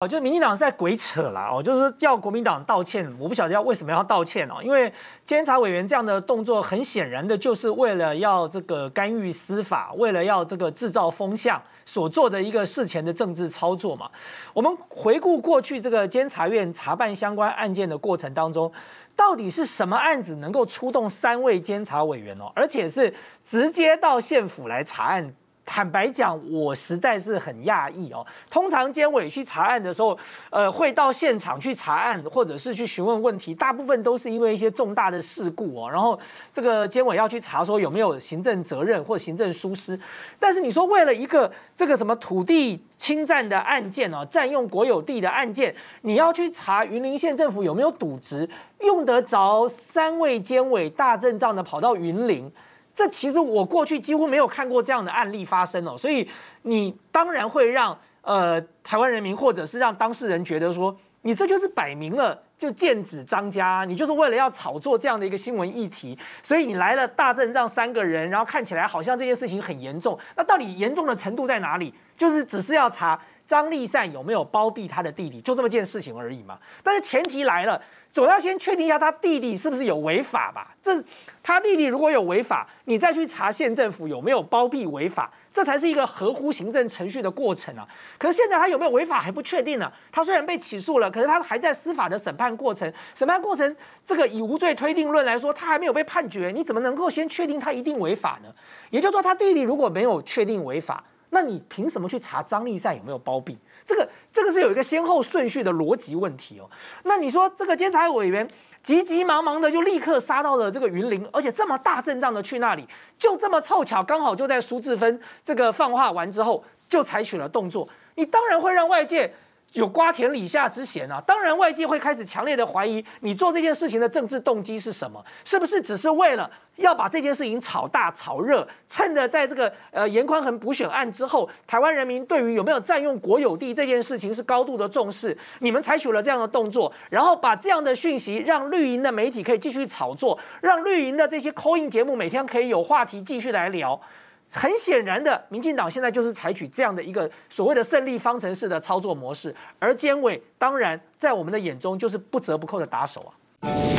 哦，就是民进党是在鬼扯了哦，就是叫国民党道歉，我不晓得要为什么要道歉哦，因为监察委员这样的动作，很显然的就是为了要这个干预司法，为了要这个制造风向所做的一个事前的政治操作嘛。我们回顾过去这个监察院查办相关案件的过程当中，到底是什么案子能够出动三位监察委员哦，而且是直接到县府来查案？坦白讲，我实在是很讶异哦。通常监委去查案的时候，呃，会到现场去查案，或者是去询问问题，大部分都是因为一些重大的事故哦。然后这个监委要去查说有没有行政责任或行政疏失。但是你说为了一个这个什么土地侵占的案件哦，占用国有地的案件，你要去查云林县政府有没有渎职，用得着三位监委大阵仗的跑到云林？这其实我过去几乎没有看过这样的案例发生哦，所以你当然会让呃台湾人民或者是让当事人觉得说，你这就是摆明了就剑指张家，你就是为了要炒作这样的一个新闻议题，所以你来了大阵仗三个人，然后看起来好像这件事情很严重，那到底严重的程度在哪里？就是只是要查。张立善有没有包庇他的弟弟，就这么件事情而已嘛。但是前提来了，总要先确定一下他弟弟是不是有违法吧？这他弟弟如果有违法，你再去查县政府有没有包庇违法，这才是一个合乎行政程序的过程啊。可是现在他有没有违法还不确定呢？他虽然被起诉了，可是他还在司法的审判过程。审判过程这个以无罪推定论来说，他还没有被判决，你怎么能够先确定他一定违法呢？也就是说，他弟弟如果没有确定违法，那你凭什么去查张立善有没有包庇？这个这个是有一个先后顺序的逻辑问题哦。那你说这个监察委员急急忙忙的就立刻杀到了这个云林，而且这么大阵仗的去那里，就这么凑巧刚好就在苏志芬这个放话完之后就采取了动作，你当然会让外界。有瓜田李下之嫌啊！当然，外界会开始强烈的怀疑你做这件事情的政治动机是什么？是不是只是为了要把这件事情炒大、炒热？趁着在这个呃严宽恒补选案之后，台湾人民对于有没有占用国有地这件事情是高度的重视，你们采取了这样的动作，然后把这样的讯息让绿营的媒体可以继续炒作，让绿营的这些 coin 节目每天可以有话题继续来聊。很显然的，民进党现在就是采取这样的一个所谓的胜利方程式的操作模式，而监委当然在我们的眼中就是不折不扣的打手啊。